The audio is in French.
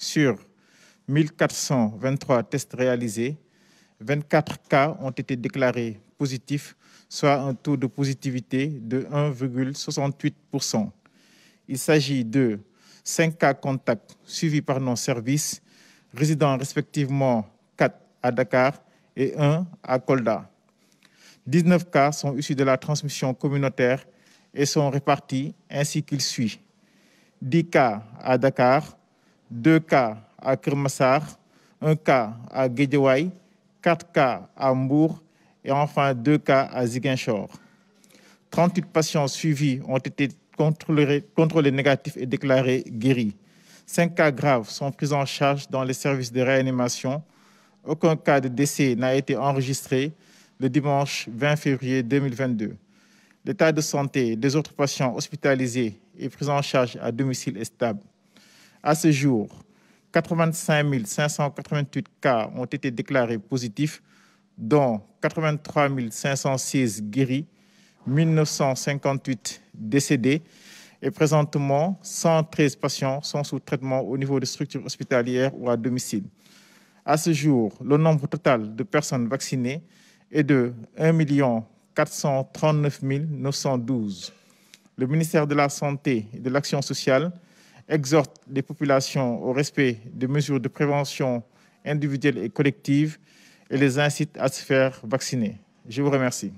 Sur 1423 tests réalisés, 24 cas ont été déclarés positifs, soit un taux de positivité de 1,68%. Il s'agit de 5 cas contacts suivis par nos services, résidant respectivement 4 à Dakar et 1 à Kolda. 19 cas sont issus de la transmission communautaire et sont répartis ainsi qu'il suit. 10 cas à Dakar, 2 cas à Kirmassar, 1 cas à Guédiouaï, 4 cas à Mbour, et enfin 2 cas à Ziguinchor. 38 patients suivis ont été contrôlés, négatifs et déclarés guéris. 5 cas graves sont pris en charge dans les services de réanimation. Aucun cas de décès n'a été enregistré le dimanche 20 février 2022. L'état de santé des autres patients hospitalisés et pris en charge à domicile est stable. À ce jour, 85 588 cas ont été déclarés positifs, dont 83 506 guéris, 1958 décédés. Et présentement, 113 patients sont sous traitement au niveau des structures hospitalières ou à domicile. À ce jour, le nombre total de personnes vaccinées est de 1 439 912. Le ministère de la Santé et de l'Action sociale exhorte les populations au respect des mesures de prévention individuelles et collectives et les incite à se faire vacciner. Je vous remercie.